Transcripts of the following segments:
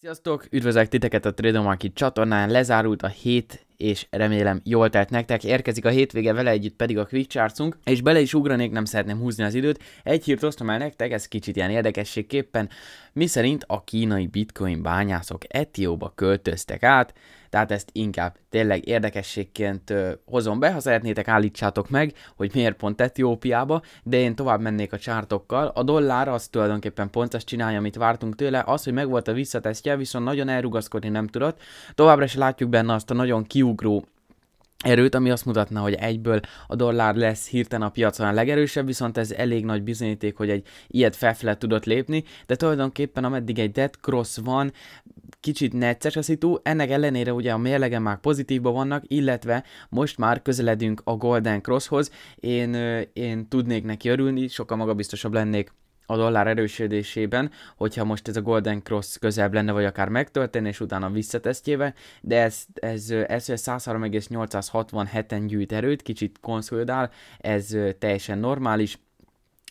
Sziasztok! Üdvözlök titeket a Tradomarkit csatornán, lezárult a hét és remélem jól telt nektek. Érkezik a hétvége, vele együtt pedig a Quick Chartsunk, és bele is ugranék, nem szeretném húzni az időt. Egy hírt osztom el nektek, ez kicsit ilyen érdekességképpen, miszerint a kínai bitcoin bányászok Etióba költöztek át, tehát ezt inkább tényleg érdekességként hozom be, ha szeretnétek állítsátok meg, hogy miért pont Etiópiába, de én tovább mennék a csártokkal. A dollár az tulajdonképpen pont azt csinálja, amit vártunk tőle, az, hogy megvolt a visszatesztje, viszont nagyon elrugaszkodni nem tudott. Továbbra is látjuk benne azt a nagyon kiú kiugró erőt, ami azt mutatna, hogy egyből a dollár lesz hirtelen a piacon a legerősebb, viszont ez elég nagy bizonyíték, hogy egy ilyet felfele tudott lépni, de tulajdonképpen ameddig egy dead cross van, kicsit necces a szitu, ennek ellenére ugye a mérlegen már pozitívban vannak, illetve most már közeledünk a Golden Crosshoz, én, én tudnék neki örülni, sokkal magabiztosabb lennék a dollár erősödésében, hogyha most ez a Golden Cross közelebb lenne, vagy akár megtörténne, és utána visszatesztjéve, de ez, ez, ez, ez 103,867-en gyűjt erőt, kicsit konszolidál, ez teljesen normális,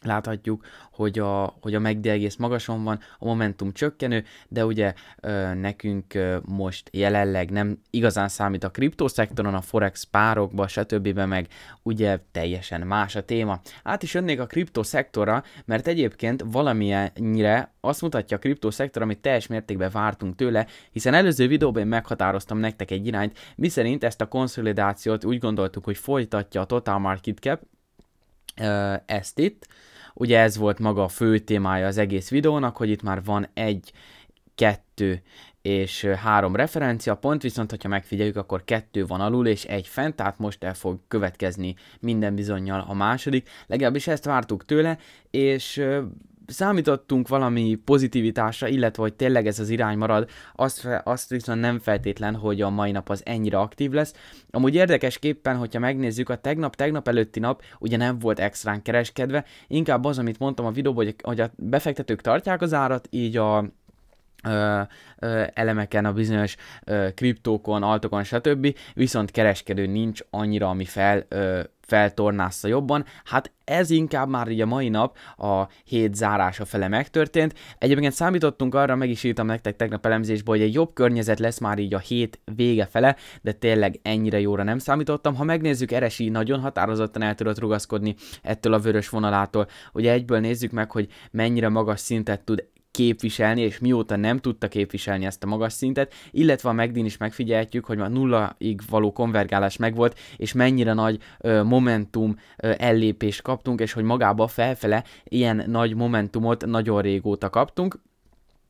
láthatjuk, hogy a, hogy a MACD egész magason van, a momentum csökkenő, de ugye ö, nekünk ö, most jelenleg nem igazán számít a kriptoszektoron, a forex párokba, stb. meg ugye teljesen más a téma. Át is jönnék a kriptoszektora, mert egyébként valamilyennyire azt mutatja a kriptoszektor, amit teljes mértékben vártunk tőle, hiszen előző videóban én meghatároztam nektek egy irányt, miszerint ezt a konszolidációt úgy gondoltuk, hogy folytatja a Total Market Cap, ezt itt. Ugye ez volt maga a fő témája az egész videónak, hogy itt már van egy, kettő és három referencia pont, viszont ha megfigyeljük, akkor kettő van alul és egy fent, tehát most el fog következni minden bizonyal a második. Legalábbis ezt vártuk tőle, és számítottunk valami pozitivitásra, illetve hogy tényleg ez az irány marad, azt, azt viszont nem feltétlen, hogy a mai nap az ennyire aktív lesz. Amúgy érdekesképpen, hogyha megnézzük, a tegnap, tegnap előtti nap ugye nem volt extrán kereskedve, inkább az, amit mondtam a videóban, hogy, hogy a befektetők tartják az árat, így a Ö, ö, elemeken, a bizonyos ö, kriptókon, altokon, stb. Viszont kereskedő nincs annyira, ami fel, ö, feltornázza jobban. Hát ez inkább már így a mai nap a hét zárása fele megtörtént. Egyébként számítottunk arra, meg is írtam nektek tegnap elemzésből, hogy egy jobb környezet lesz már így a hét vége fele, de tényleg ennyire jóra nem számítottam. Ha megnézzük, Eresi nagyon határozottan el tudott rugaszkodni ettől a vörös vonalától. Ugye egyből nézzük meg, hogy mennyire magas szintet tud képviselni, és mióta nem tudta képviselni ezt a magas szintet, illetve a megdin is megfigyelhetjük, hogy már nullaig való konvergálás megvolt, és mennyire nagy ö, momentum ö, ellépést kaptunk, és hogy magába felfele ilyen nagy momentumot nagyon régóta kaptunk,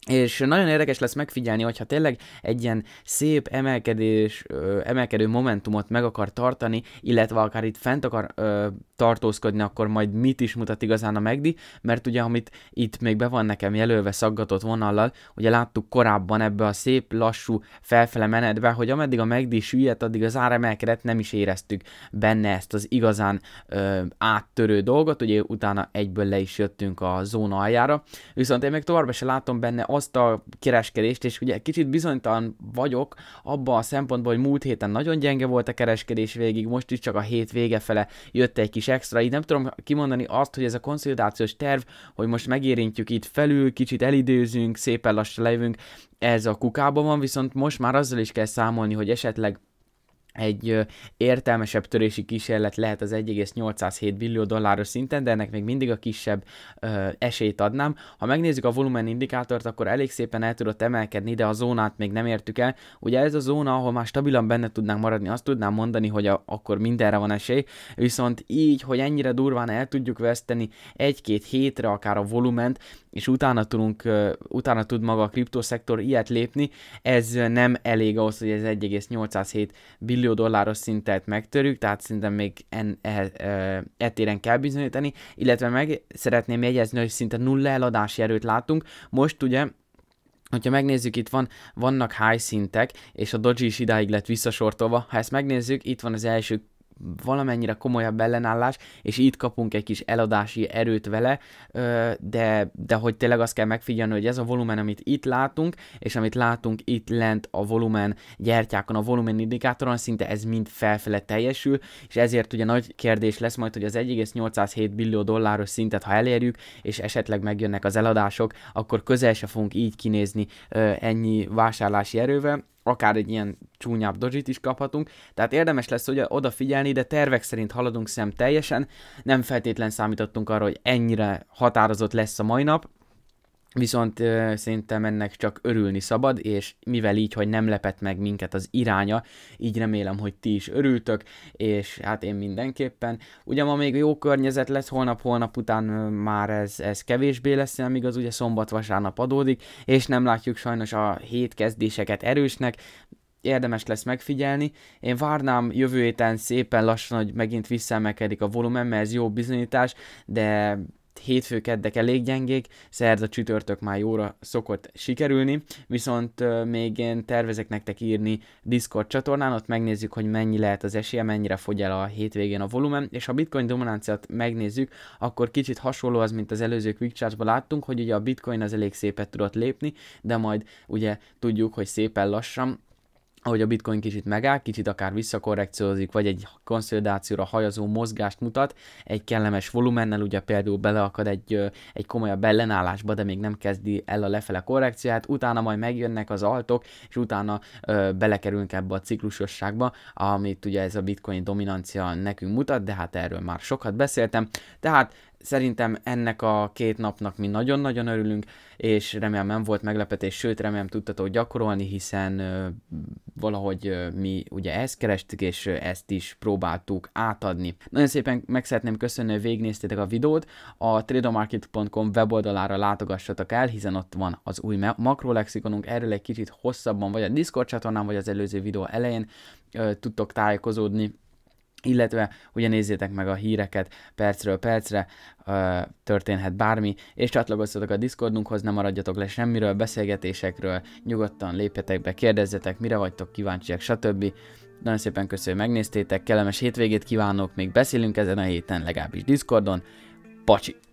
és nagyon érdekes lesz megfigyelni, hogyha tényleg egy ilyen szép emelkedés, ö, emelkedő momentumot meg akar tartani, illetve akár itt fent akar ö, tartózkodni, akkor majd mit is mutat igazán a megdi, mert ugye amit itt még be van nekem jelölve szaggatott vonallal, ugye láttuk korábban ebbe a szép lassú felfele menetbe, hogy ameddig a megdi süllyedt, addig az áremelkedet nem is éreztük benne ezt az igazán ö, áttörő dolgot, ugye utána egyből le is jöttünk a zóna aljára, viszont én még továbbra se látom benne hozta a kereskedést, és ugye kicsit bizonytalan vagyok abban a szempontból, hogy múlt héten nagyon gyenge volt a kereskedés végig, most is csak a hét vége fele jött egy kis extra, így nem tudom kimondani azt, hogy ez a konszolidációs terv, hogy most megérintjük itt felül, kicsit elidőzünk, szépen lassan lejövünk, ez a kukában van, viszont most már azzal is kell számolni, hogy esetleg egy értelmesebb törési kísérlet lehet az 1,807 billió dolláros szinten, de ennek még mindig a kisebb ö, esélyt adnám. Ha megnézzük a volumen indikátort, akkor elég szépen el tudott emelkedni, de a zónát még nem értük el. Ugye ez a zóna, ahol már stabilan benne tudnánk maradni, azt tudnám mondani, hogy a, akkor mindenre van esély, viszont így, hogy ennyire durván el tudjuk veszteni egy-két hétre akár a volument, és utána, tudunk, ö, utána tud maga a kriptoszektor ilyet lépni, ez nem elég ahhoz, hogy ez 1,807 billió millió dolláros szintet megtörjük, tehát szerintem még en, e, e, e kell bizonyítani, illetve meg szeretném jegyezni, hogy szinte nulla eladási erőt látunk. Most ugye Hogyha megnézzük, itt van, vannak high szintek, és a Doji is idáig lett visszasortolva. Ha ezt megnézzük, itt van az első valamennyire komolyabb ellenállás, és itt kapunk egy kis eladási erőt vele, de, de hogy tényleg azt kell megfigyelni, hogy ez a volumen, amit itt látunk, és amit látunk itt lent a volumen gyertyákon, a volumen indikátoron, szinte ez mind felfele teljesül, és ezért ugye nagy kérdés lesz majd, hogy az 1,807 billió dolláros szintet, ha elérjük, és esetleg megjönnek az eladások, akkor közel se fogunk így kinézni ennyi vásárlási erővel, akár egy ilyen csúnyább dodzsit is kaphatunk, tehát érdemes lesz ugye odafigyelni, de tervek szerint haladunk szem teljesen, nem feltétlen számítottunk arra, hogy ennyire határozott lesz a mai nap, Viszont ö, szerintem ennek csak örülni szabad, és mivel így, hogy nem lepett meg minket az iránya, így remélem, hogy ti is örültök, és hát én mindenképpen. Ugye ma még jó környezet lesz, holnap-holnap után már ez, ez kevésbé lesz, amíg az ugye szombat-vasárnap adódik, és nem látjuk sajnos a hétkezdéseket erősnek, érdemes lesz megfigyelni. Én várnám jövő héten szépen lassan, hogy megint visszaemelkedik a volumen, mert ez jó bizonyítás, de hétfő keddek elég gyengék, szerda csütörtök már jóra szokott sikerülni, viszont még én tervezek nektek írni Discord csatornán, ott megnézzük, hogy mennyi lehet az esélye, mennyire fogy el a hétvégén a volumen, és ha bitcoin dominanciát megnézzük, akkor kicsit hasonló az, mint az előző quickcharts láttunk, hogy ugye a bitcoin az elég szépet tudott lépni, de majd ugye tudjuk, hogy szépen lassan ahogy a bitcoin kicsit megáll, kicsit akár visszakorrekciózik, vagy egy konszolidációra hajazó mozgást mutat, egy kellemes volumennel, ugye például beleakad egy, egy komolyabb ellenállásba, de még nem kezdi el a lefele korrekciát, utána majd megjönnek az altok, és utána ö, belekerülünk ebbe a ciklusosságba, amit ugye ez a bitcoin dominancia nekünk mutat, de hát erről már sokat beszéltem, tehát Szerintem ennek a két napnak mi nagyon-nagyon örülünk, és remélem nem volt meglepetés, sőt remélem tudtatok gyakorolni, hiszen ö, valahogy ö, mi ugye ezt kerestük, és ö, ezt is próbáltuk átadni. Nagyon szépen meg szeretném köszönni, hogy végignéztétek a videót, a tradomarket.com weboldalára látogassatok el, hiszen ott van az új makrolexikonunk, erről egy kicsit hosszabban vagy a Discord csatornán, vagy az előző videó elején ö, tudtok tájékozódni illetve ugye nézzétek meg a híreket percről percre, uh, történhet bármi, és csatlakozzatok a Discordunkhoz, nem maradjatok le semmiről, beszélgetésekről, nyugodtan lépjetek be, kérdezzetek, mire vagytok kíváncsiak, stb. Nagyon szépen köszönöm, hogy megnéztétek, kellemes hétvégét kívánok, még beszélünk ezen a héten, legalábbis Discordon. pacsit!